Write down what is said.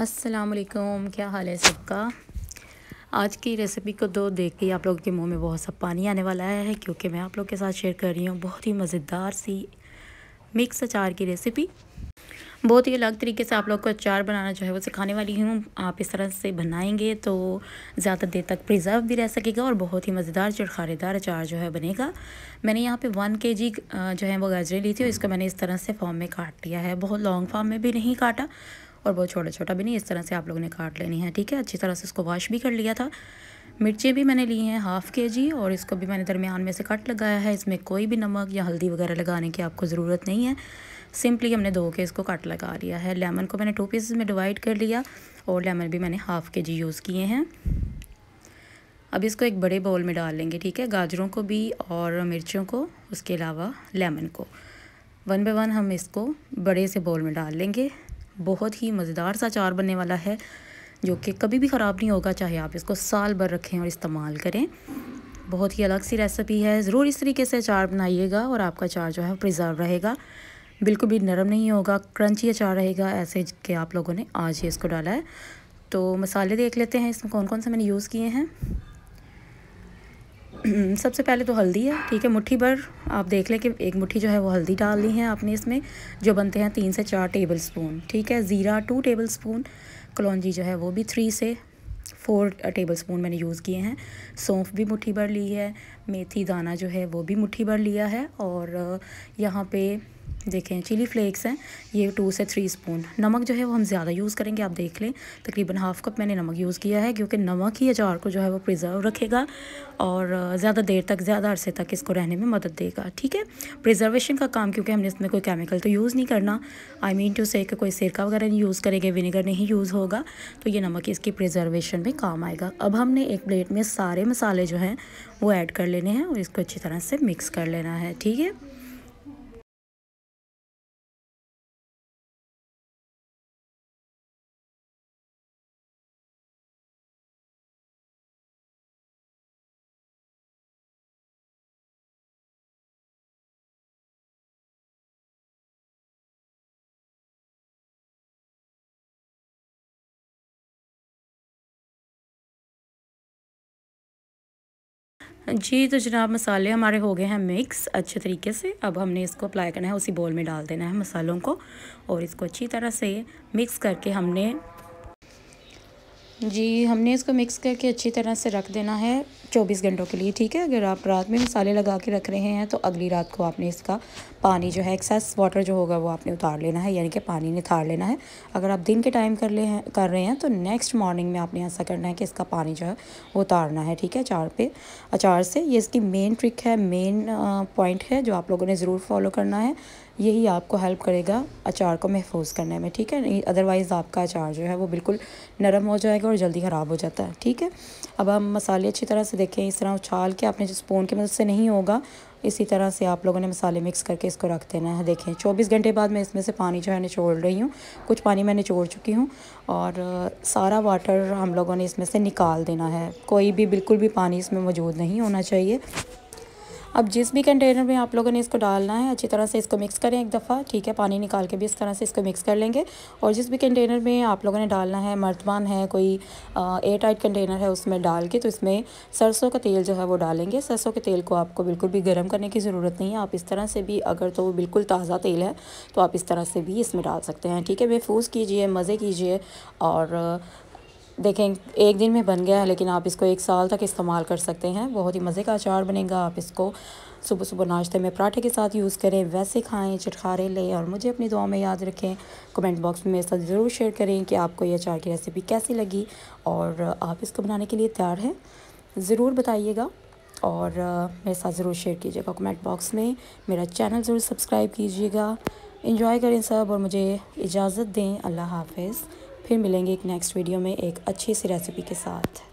असलकुम क्या हाल है सबका आज की रेसिपी को दो तो देख के आप लोगों के मुंह में बहुत सा पानी आने वाला है क्योंकि मैं आप लोग के साथ शेयर कर रही हूँ बहुत ही मज़ेदार सी मिक्स अचार की रेसिपी बहुत ही अलग तरीके से आप लोग को अचार बनाना जो है वो सिखाने वाली हूँ आप इस तरह से बनाएंगे तो ज़्यादा देर तक प्रिजर्व भी रह सकेगा और बहुत ही मज़ेदार चिड़खारेदार अचार जो है बनेगा मैंने यहाँ पे वन के जी जो है वो गाजरे ली थी और इसको मैंने इस तरह से फॉर्म में काट लिया है बहुत लॉन्ग फॉर्म में भी नहीं काटा और बहुत छोटा छोटा भी नहीं इस तरह से आप लोगों ने काट लेनी है ठीक है अच्छी तरह से इसको वॉश भी कर लिया था मिर्चें भी मैंने ली हैं हाफ़ के जी और इसको भी मैंने दरमियान में से कट लगाया है इसमें कोई भी नमक या हल्दी वगैरह लगाने की आपको ज़रूरत नहीं है सिंपली हमने धो के इसको कट लगा लिया है लेमन को मैंने टू पीसेस में डिवाइड कर लिया और लेमन भी मैंने हाफ़ के जी यूज़ किए हैं अब इसको एक बड़े बाउल में डाल लेंगे ठीक है गाजरों को भी और मिर्चों को उसके अलावा लेमन को वन बाय वन हम इसको बड़े से बाउल में डाल लेंगे बहुत ही मज़ेदार सा अचार बनने वाला है जो कि कभी भी ख़राब नहीं होगा चाहे आप इसको साल भर रखें और इस्तेमाल करें बहुत ही अलग सी रेसिपी है ज़रूर इस तरीके से अचार बनाइएगा और आपका अचार जो है प्रिजर्व रहेगा बिल्कुल भी नरम नहीं होगा क्रंची अचार रहेगा ऐसे कि आप लोगों ने आज ही इसको डाला है तो मसाले देख लेते हैं इसमें कौन कौन से मैंने यूज़ किए हैं सबसे पहले तो हल्दी है ठीक है मुट्ठी भर आप देख लें कि एक मुट्ठी जो है वो हल्दी डाल ली है आपने इसमें जो बनते हैं तीन से चार टेबल स्पून ठीक है ज़ीरा टू टेबल स्पून कलौजी जो है वो भी थ्री से फोर टेबल स्पून मैंने यूज़ किए हैं सौंफ भी मुट्ठी भर ली है मेथी दाना जो है वो भी मुट्ठी भर लिया है और यहाँ पे देखें चिली फ्लेक्स हैं ये टू से थ्री स्पून नमक जो है वो हम ज़्यादा यूज़ करेंगे आप देख लें तकरीबन हाफ़ कप मैंने नमक यूज़ किया है क्योंकि नमक ही अचार को जो है वो प्रिजर्व रखेगा और ज़्यादा देर तक ज़्यादा अरसे तक इसको रहने में मदद देगा ठीक है प्रिजर्वेशन का काम क्योंकि हमने इसमें कोई केमिकल तो यूज़ नहीं करना आई मीन टू से कोई सिरका वगैरह नहीं यूज़ करेंगे विनेगर नहीं यूज़ होगा तो ये नमक इसकी प्रिजर्वेशन में काम आएगा अब हमने एक प्लेट में सारे मसाले जो हैं वो ऐड कर लेने हैं और इसको अच्छी तरह से मिक्स कर लेना है ठीक है जी तो जनाब मसाले हमारे हो गए हैं मिक्स अच्छे तरीके से अब हमने इसको अप्लाई करना है उसी बोल में डाल देना है मसालों को और इसको अच्छी तरह से मिक्स करके हमने जी हमने इसको मिक्स करके अच्छी तरह से रख देना है चौबीस घंटों के लिए ठीक है अगर आप रात में मसाले लगा के रख रहे हैं तो अगली रात को आपने इसका पानी जो है एक्सेस वाटर जो होगा वो आपने उतार लेना है यानी कि पानी निथार लेना है अगर आप दिन के टाइम कर ले हैं कर रहे हैं तो नेक्स्ट मॉर्निंग में आपने ऐसा करना है कि इसका पानी जो है वो उतारना है ठीक है अचार पे अचार से ये इसकी मेन ट्रिक है मेन पॉइंट है जो आप लोगों ने ज़रूर फॉलो करना है यही आपको हेल्प करेगा अचार को महफूज करने में ठीक है अदरवाइज़ आपका अचार जो है वो बिल्कुल नरम हो जाएगा और जल्दी ख़राब हो जाता है ठीक है अब हम मसाले अच्छी तरह से देखें इस तरह उछाल के आपने जो स्पून की मदद मतलब से नहीं होगा इसी तरह से आप लोगों ने मसाले मिक्स करके इसको रख देना है देखें 24 घंटे बाद मैं इसमें से पानी जो है निचोड़ रही हूँ कुछ पानी मैं निचोड़ चुकी हूँ और सारा वाटर हम लोगों ने इसमें से निकाल देना है कोई भी बिल्कुल भी पानी इसमें मौजूद नहीं होना चाहिए अब जिस भी कंटेनर में आप लोगों ने इसको डालना है अच्छी तरह से इसको मिक्स करें एक दफ़ा ठीक है पानी निकाल के भी इस तरह से इसको मिक्स कर लेंगे और जिस भी कंटेनर में आप लोगों ने डालना है मर्दमान है कोई एयर टाइट कंटेनर है उसमें डाल के तो इसमें सरसों का तेल जो है वो डालेंगे सरसों के तेल को आपको बिल्कुल भी गर्म करने की ज़रूरत नहीं है आप इस तरह से भी अगर तो बिल्कुल ताज़ा तेल है तो आप इस तरह से भी इसमें डाल सकते हैं ठीक है महफूज कीजिए मज़े कीजिए और देखें एक दिन में बन गया है लेकिन आप इसको एक साल तक इस्तेमाल कर सकते हैं बहुत ही मज़े का अचार बनेगा आप इसको सुबह सुबह नाश्ते में पराठे के साथ यूज़ करें वैसे खाएं चटखारे लें और मुझे अपनी दुआ में याद रखें कमेंट बॉक्स में मेरे साथ ज़रूर शेयर करें कि आपको ये अचार की रेसिपी कैसी लगी और आप इसको बनाने के लिए तैयार हैं ज़रूर बताइएगा और मेरे साथ ज़रूर शेयर कीजिएगा कमेंट बॉक्स में मेरा चैनल ज़रूर सब्सक्राइब कीजिएगा इंजॉय करें सब और मुझे इजाज़त दें अल्लाह हाफिज़ फिर मिलेंगे एक नेक्स्ट वीडियो में एक अच्छी सी रेसिपी के साथ